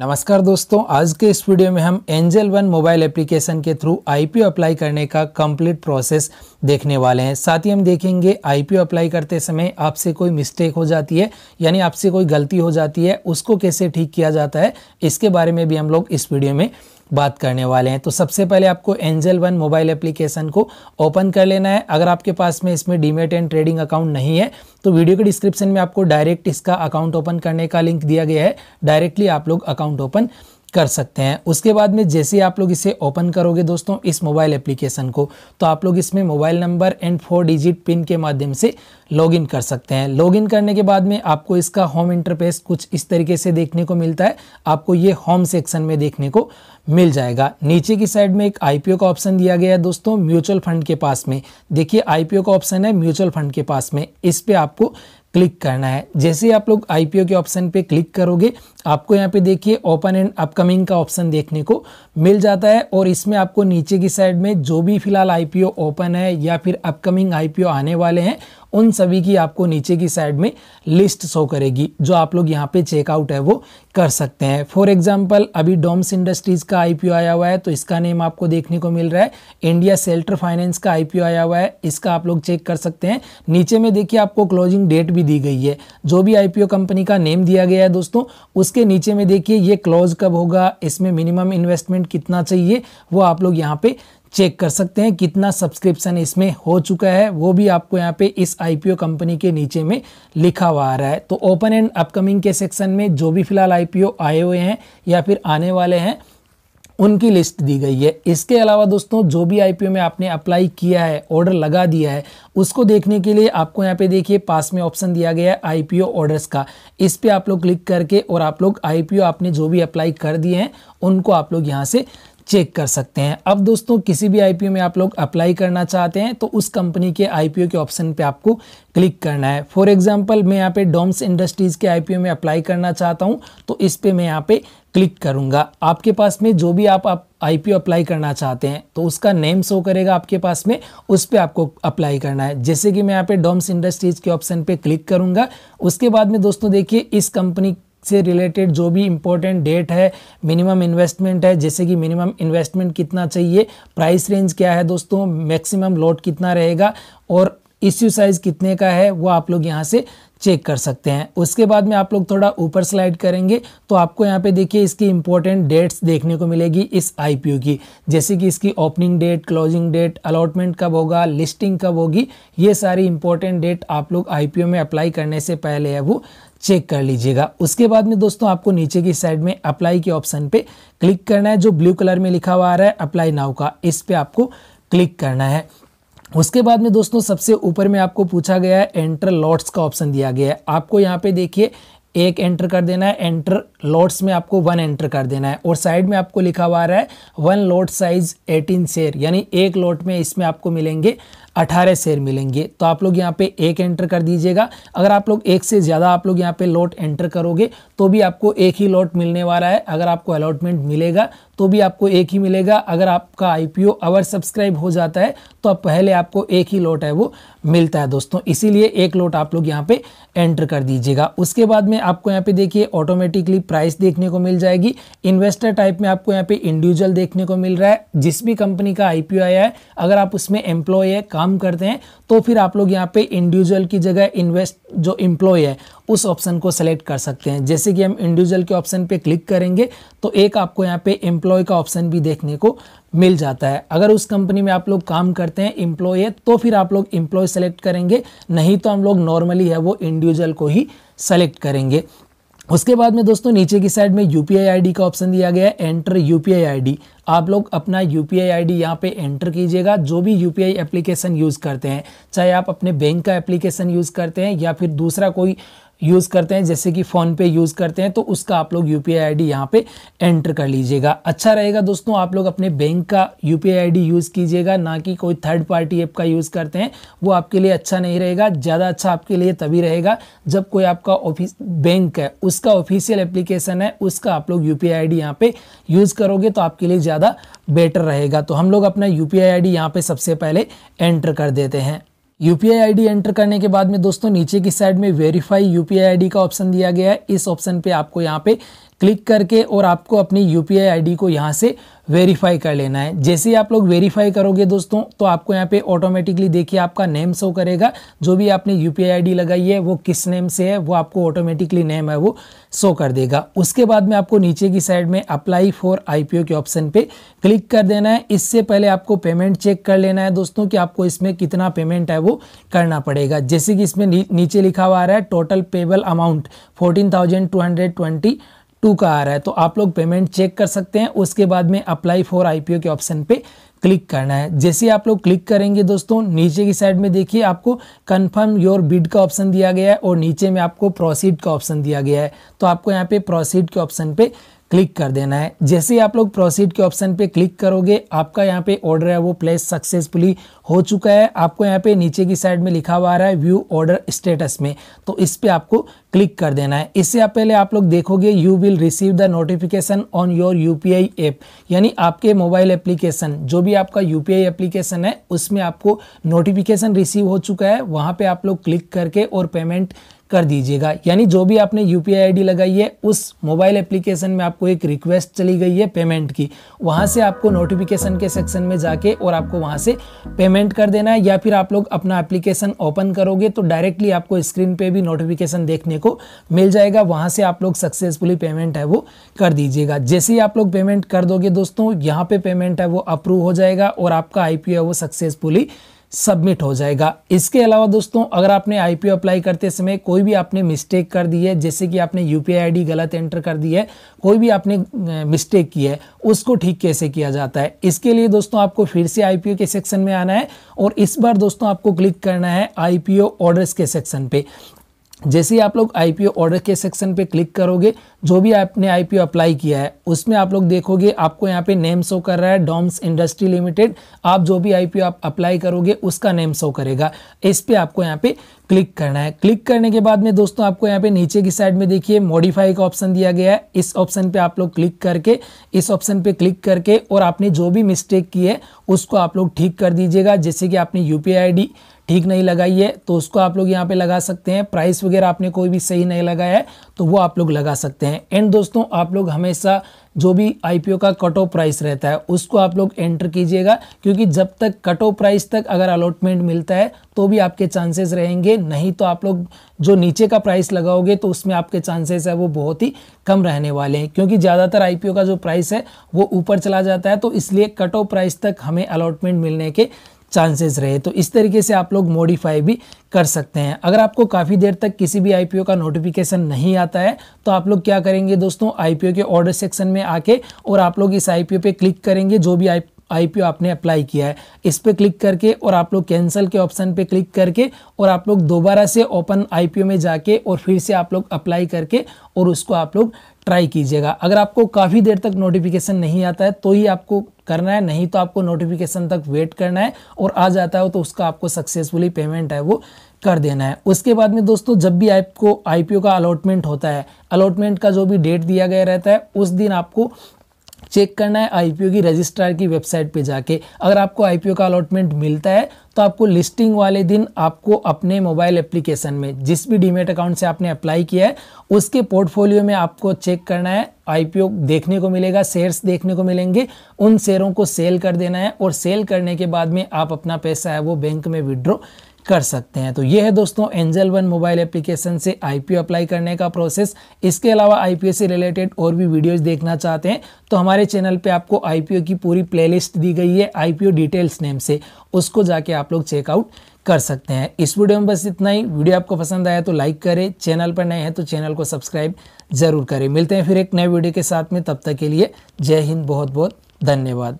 नमस्कार दोस्तों आज के इस वीडियो में हम एंजल वन मोबाइल एप्लीकेशन के थ्रू आईपीओ अप्लाई करने का कंप्लीट प्रोसेस देखने वाले हैं साथ ही हम देखेंगे आईपीओ अप्लाई करते समय आपसे कोई मिस्टेक हो जाती है यानी आपसे कोई गलती हो जाती है उसको कैसे ठीक किया जाता है इसके बारे में भी हम लोग इस वीडियो में बात करने वाले हैं तो सबसे पहले आपको एंजल वन मोबाइल एप्लीकेशन को ओपन कर लेना है अगर आपके पास में इसमें डीमेट एंड ट्रेडिंग अकाउंट नहीं है तो वीडियो के डिस्क्रिप्शन में आपको डायरेक्ट इसका अकाउंट ओपन करने का लिंक दिया गया है डायरेक्टली आप लोग अकाउंट ओपन कर सकते हैं उसके बाद में जैसे आप लोग इसे ओपन करोगे दोस्तों इस मोबाइल एप्लीकेशन को तो आप लोग इसमें mobile number and four digit pin के माध्यम से लॉगिन कर सकते हैं लॉगिन करने के बाद में आपको इसका होम इंटरफेस कुछ इस तरीके से देखने को मिलता है आपको ये होम सेक्शन में देखने को मिल जाएगा नीचे की साइड में एक आईपीओ का ऑप्शन दिया गया है दोस्तों म्यूचुअल फंड के पास में देखिए आईपीओ का ऑप्शन है म्यूचुअल फंड के पास में इस पर आपको क्लिक करना है जैसे आप लोग आईपीओ के ऑप्शन पे क्लिक करोगे आपको यहाँ पे देखिए ओपन एंड अपकमिंग का ऑप्शन देखने को मिल जाता है और इसमें आपको नीचे की साइड में जो भी फिलहाल आईपीओ ओपन है या फिर अपकमिंग आईपीओ आने वाले हैं उन सभी की आपको नीचे की साइड में लिस्ट शो करेगी जो आप लोग यहाँ पे चेकआउट है वो कर सकते हैं फॉर एग्जाम्पल अभी डोम्स इंडस्ट्रीज़ का आई आया हुआ है तो इसका नेम आपको देखने को मिल रहा है इंडिया सेल्टर फाइनेंस का आई आया हुआ है इसका आप लोग चेक कर सकते हैं नीचे में देखिए आपको क्लोजिंग डेट भी दी गई है जो भी आई कंपनी का नेम दिया गया है दोस्तों उसके नीचे में देखिए ये क्लोज कब होगा इसमें मिनिमम इन्वेस्टमेंट कितना चाहिए वो आप लोग यहाँ पे चेक कर सकते हैं कितना सब्सक्रिप्शन इसमें हो चुका है वो भी आपको यहाँ पे इस आईपीओ कंपनी के नीचे में लिखा हुआ आ रहा है तो ओपन एंड अपकमिंग के सेक्शन में जो भी फिलहाल आईपीओ आए हुए हैं या फिर आने वाले हैं उनकी लिस्ट दी गई है इसके अलावा दोस्तों जो भी आईपीओ में आपने अप्लाई किया है ऑर्डर लगा दिया है उसको देखने के लिए आपको यहाँ पे देखिए पास में ऑप्शन दिया गया है आईपीओ ऑर्डर्स का इस पर आप लोग क्लिक करके और आप लोग आईपीओ आपने जो भी अप्लाई कर दिए हैं उनको आप लोग यहाँ से चेक कर सकते हैं अब दोस्तों किसी भी आईपीओ में आप लोग अप्लाई करना चाहते हैं तो उस कंपनी के आईपीओ के ऑप्शन पे आपको क्लिक करना है फॉर एग्जांपल मैं यहाँ पे डोम्स इंडस्ट्रीज़ के आईपीओ में अप्लाई करना चाहता हूँ तो इस पर मैं यहाँ पे क्लिक करूँगा आपके पास में जो भी आप, आप आईपीओ अप्लाई करना चाहते हैं तो उसका नेम शो करेगा आपके पास में उस पर आपको अप्लाई करना है जैसे कि मैं यहाँ पे डोम्स इंडस्ट्रीज़ के ऑप्शन पे क्लिक करूँगा उसके बाद में दोस्तों देखिए इस कंपनी से रिलेटेड जो भी इंपॉर्टेंट डेट है मिनिमम इन्वेस्टमेंट है जैसे कि मिनिमम इन्वेस्टमेंट कितना चाहिए प्राइस रेंज क्या है दोस्तों मैक्सिमम लॉट कितना रहेगा और इश्यू साइज कितने का है वो आप लोग यहाँ से चेक कर सकते हैं उसके बाद में आप लोग थोड़ा ऊपर स्लाइड करेंगे तो आपको यहाँ पे देखिए इसकी इंपॉर्टेंट डेट्स देखने को मिलेगी इस आईपीओ की जैसे कि इसकी opening date closing date allotment कब होगा लिस्टिंग कब होगी ये सारी इंपॉर्टेंट डेट आप लोग आईपीओ में अप्लाई करने से पहले है वो चेक कर लीजिएगा उसके बाद में दोस्तों आपको नीचे की साइड में अप्लाई के ऑप्शन पे क्लिक करना है जो ब्लू कलर में लिखा हुआ आ रहा है अप्लाई नाउ का इस पर आपको क्लिक करना है उसके बाद में दोस्तों सबसे ऊपर में आपको पूछा गया है एंटर लॉट्स का ऑप्शन दिया गया है आपको यहाँ पे देखिए एक एंटर कर देना है एंटर लॉट्स में आपको वन एंटर कर देना है और साइड में आपको लिखा हुआ आ रहा है one lot size eighteen share यानी एक लॉट में इसमें आपको मिलेंगे अठारह शेयर मिलेंगे तो आप लोग यहाँ पे एक एंटर कर दीजिएगा अगर आप लोग एक से ज़्यादा आप लोग यहाँ पे लॉट एंटर करोगे तो भी आपको एक ही लॉट मिलने वाला है अगर आपको अलॉटमेंट मिलेगा तो भी आपको एक ही मिलेगा अगर आपका आईपीओ अवर सब्सक्राइब हो जाता है तो आप पहले आपको एक ही लॉट है वो मिलता है दोस्तों इसीलिए एक लॉट आप लोग यहाँ पे एंटर कर दीजिएगा उसके बाद में आपको यहाँ पे देखिए ऑटोमेटिकली प्राइस देखने को मिल जाएगी इन्वेस्टर टाइप में आपको यहाँ पे इंडिविजुअल देखने को मिल रहा है जिस भी कंपनी का आई आया है अगर आप उसमें एम्प्लॉय है काम करते हैं तो फिर आप लोग यहाँ पे इंडिविजुअल की जगह इन्वेस्ट जो इंप्लॉय है उस ऑप्शन को सेलेक्ट कर सकते हैं जैसे कि हम इंडिविजुअल के ऑप्शन पे क्लिक करेंगे तो एक आपको यहाँ पे एम्प्लॉय का ऑप्शन भी देखने को मिल जाता है अगर उस कंपनी में आप लोग काम करते हैं इम्प्लॉय है तो फिर आप लोग इम्प्लॉय सेलेक्ट करेंगे नहीं तो हम लोग नॉर्मली है वो इंडिविजुअल को ही सेलेक्ट करेंगे उसके बाद में दोस्तों नीचे की साइड में यू पी का ऑप्शन दिया गया है एंटर यू पी आप लोग अपना U P I I D यहाँ पे एंटर कीजिएगा जो भी U P I application use करते हैं चाहे आप अपने बैंक का एप्लीकेशन यूज़ करते हैं या फिर दूसरा कोई यूज़ करते हैं जैसे कि फ़ोनपे यूज़ करते हैं तो उसका आप लोग यू पी आई डी यहाँ पर एंटर कर लीजिएगा अच्छा रहेगा दोस्तों आप लोग अपने बैंक का U P I D use कीजिएगा ना कि कोई थर्ड पार्टी ऐप का यूज़ करते हैं वो आपके लिए अच्छा नहीं रहेगा ज़्यादा अच्छा आपके लिए तभी रहेगा जब कोई आपका ऑफिस बैंक है उसका ऑफिशियल एप्लीकेशन है उसका आप लोग यू पी आई डी यहाँ पर यूज़ करोगे तो आपके लिए ज़्यादा बेटर रहेगा तो हम लोग अपना U P I I D यहाँ पर सबसे पहले एंटर कर देते हैं यू पी एंटर करने के बाद में दोस्तों नीचे की साइड में वेरीफाई यू पी का ऑप्शन दिया गया है इस ऑप्शन पे आपको यहाँ पे क्लिक करके और आपको अपनी यू पी आई को यहाँ से वेरीफाई कर लेना है जैसे ही आप लोग वेरीफाई करोगे दोस्तों तो आपको यहाँ पे ऑटोमेटिकली देखिए आपका नेम शो करेगा जो भी आपने यू पी आई लगाई है वो किस नेम से है वो आपको ऑटोमेटिकली नेम है वो शो कर देगा उसके बाद में आपको नीचे की साइड में अप्लाई फॉर आई के ऑप्शन पर क्लिक कर देना है इससे पहले आपको पेमेंट चेक कर लेना है दोस्तों कि आपको इसमें कितना पेमेंट है वो करना पड़ेगा जैसे कि इसमें नीचे लिखा हुआ आ रहा है total payable amount fourteen thousand two hundred twenty two का आ रहा है तो आप लोग पेमेंट चेक कर सकते हैं उसके बाद में अप्लाई फॉर आईपीओ के ऑप्शन पे क्लिक करना है जैसे आप लोग क्लिक करेंगे दोस्तों नीचे की साइड में देखिए आपको कंफर्म योर बिड का ऑप्शन दिया गया है और नीचे में आपको प्रोसीड का ऑप्शन दिया गया है तो आपको यहाँ पे प्रोसीड के ऑप्शन पे क्लिक कर देना है जैसे आप लोग प्रोसीड के ऑप्शन पे क्लिक करोगे आपका यहाँ पे ऑर्डर है वो प्लेस सक्सेसफुली हो चुका है आपको यहाँ पे नीचे की साइड में लिखा हुआ आ रहा है व्यू ऑर्डर स्टेटस में तो इस पर आपको क्लिक कर देना है इससे आप पहले आप लोग देखोगे you will receive the notification on your U P app यानी आपके मोबाइल एप्लीकेशन जो भी आपका यू पी एप्लीकेशन है उसमें आपको नोटिफिकेशन रिसीव हो चुका है वहाँ पर आप लोग क्लिक करके और पेमेंट कर दीजिएगा यानी जो भी आपने यू पी आई लगाई है उस मोबाइल एप्लीकेशन में आपको एक रिक्वेस्ट चली गई है पेमेंट की वहाँ से आपको नोटिफिकेशन के सेक्शन में जाके और आपको वहाँ से पेमेंट कर देना है या फिर आप लोग अपना एप्लीकेशन ओपन करोगे तो डायरेक्टली आपको स्क्रीन पे भी नोटिफिकेशन देखने को मिल जाएगा वहाँ से आप लोग सक्सेसफुली पेमेंट है वो कर दीजिएगा जैसे ही आप लोग पेमेंट कर दोगे दोस्तों यहाँ पे पेमेंट है वो अप्रूव हो जाएगा और आपका आई है वो सक्सेसफुली सबमिट हो जाएगा इसके अलावा दोस्तों अगर आपने आई अप्लाई करते समय कोई भी आपने मिस्टेक कर दी है जैसे कि आपने यू पी गलत एंटर कर दी है कोई भी आपने मिस्टेक की है उसको ठीक कैसे किया जाता है इसके लिए दोस्तों आपको फिर से आई के सेक्शन में आना है और इस बार दोस्तों आपको क्लिक करना है आईपीओ ऑर्डर्स के सेक्शन पर जैसे ही आप लोग आईपीओ ऑर्डर के सेक्शन पे क्लिक करोगे जो भी आपने आईपीओ अप्लाई किया है उसमें आप लोग देखोगे आपको यहाँ पे नेम शो कर रहा है डॉम्स इंडस्ट्री लिमिटेड आप जो भी आईपीओ आप अप्लाई करोगे उसका नेम शो करेगा इस पर आपको यहाँ पे क्लिक करना है क्लिक करने के बाद में दोस्तों आपको यहाँ पे नीचे की साइड में देखिए मॉडिफाई का ऑप्शन दिया गया है इस ऑप्शन पे आप लोग क्लिक करके इस ऑप्शन पे क्लिक करके और आपने जो भी मिस्टेक की है उसको आप लोग ठीक कर दीजिएगा जैसे कि आपने यू पी ठीक नहीं लगाई है तो उसको आप लोग यहाँ पे लगा सकते हैं प्राइस वगैरह आपने कोई भी सही नहीं लगाया है तो वो आप लोग लगा सकते हैं एंड दोस्तों आप लोग हमेशा जो भी आईपीओ का कट ऑफ प्राइस रहता है उसको आप लोग एंटर कीजिएगा क्योंकि जब तक कट ऑफ प्राइस तक अगर अलॉटमेंट मिलता है तो भी आपके चांसेस रहेंगे नहीं तो आप लोग जो नीचे का प्राइस लगाओगे तो उसमें आपके चांसेस है वो बहुत ही कम रहने वाले हैं क्योंकि ज़्यादातर आईपीओ का जो प्राइस है वो ऊपर चला जाता है तो इसलिए कट ऑफ प्राइस तक हमें अलॉटमेंट मिलने के चांसेस रहे तो इस तरीके से आप लोग मॉडिफाई भी कर सकते हैं अगर आपको काफ़ी देर तक किसी भी आईपीओ का नोटिफिकेशन नहीं आता है तो आप लोग क्या करेंगे दोस्तों आईपीओ के ऑर्डर सेक्शन में आके और आप लोग इस आईपीओ पे क्लिक करेंगे जो भी आई आईपीओ आपने अप्लाई किया है इस पर क्लिक करके और आप लोग कैंसिल के ऑप्शन पे क्लिक करके और आप लोग दोबारा से ओपन आईपीओ में जाके और फिर से आप लोग अप्लाई करके और उसको आप लोग ट्राई कीजिएगा अगर आपको काफ़ी देर तक नोटिफिकेशन नहीं आता है तो ही आपको करना है नहीं तो आपको नोटिफिकेशन तक वेट करना है और आ जाता है तो उसका आपको सक्सेसफुली पेमेंट है वो कर देना है उसके बाद में दोस्तों जब भी आपको आईपीओ का अलॉटमेंट होता है अलॉटमेंट का जो भी डेट दिया गया रहता है उस दिन आपको चेक करना है आईपीओ की रजिस्ट्रार की वेबसाइट पे जाके अगर आपको आईपीओ का अलॉटमेंट मिलता है तो आपको लिस्टिंग वाले दिन आपको अपने मोबाइल एप्लीकेशन में जिस भी डीमेट अकाउंट से आपने अप्लाई किया है उसके पोर्टफोलियो में आपको चेक करना है आईपीओ देखने को मिलेगा शेयर्स देखने को मिलेंगे उन शेयरों को सेल कर देना है और सेल करने के बाद में आप अपना पैसा है वो बैंक में विड्रॉ कर सकते हैं तो ये है दोस्तों एंजल वन मोबाइल एप्लीकेशन से आईपीओ अप्लाई करने का प्रोसेस इसके अलावा आईपीओ से रिलेटेड और भी वीडियोस देखना चाहते हैं तो हमारे चैनल पे आपको आईपीओ की पूरी प्लेलिस्ट दी गई है आईपीओ डिटेल्स नेम से उसको जाके आप लोग चेकआउट कर सकते हैं इस वीडियो में बस इतना ही वीडियो आपको पसंद आया तो लाइक करें चैनल पर नए हैं तो चैनल को सब्सक्राइब जरूर करें मिलते हैं फिर एक नए वीडियो के साथ में तब तक के लिए जय हिंद बहुत बहुत धन्यवाद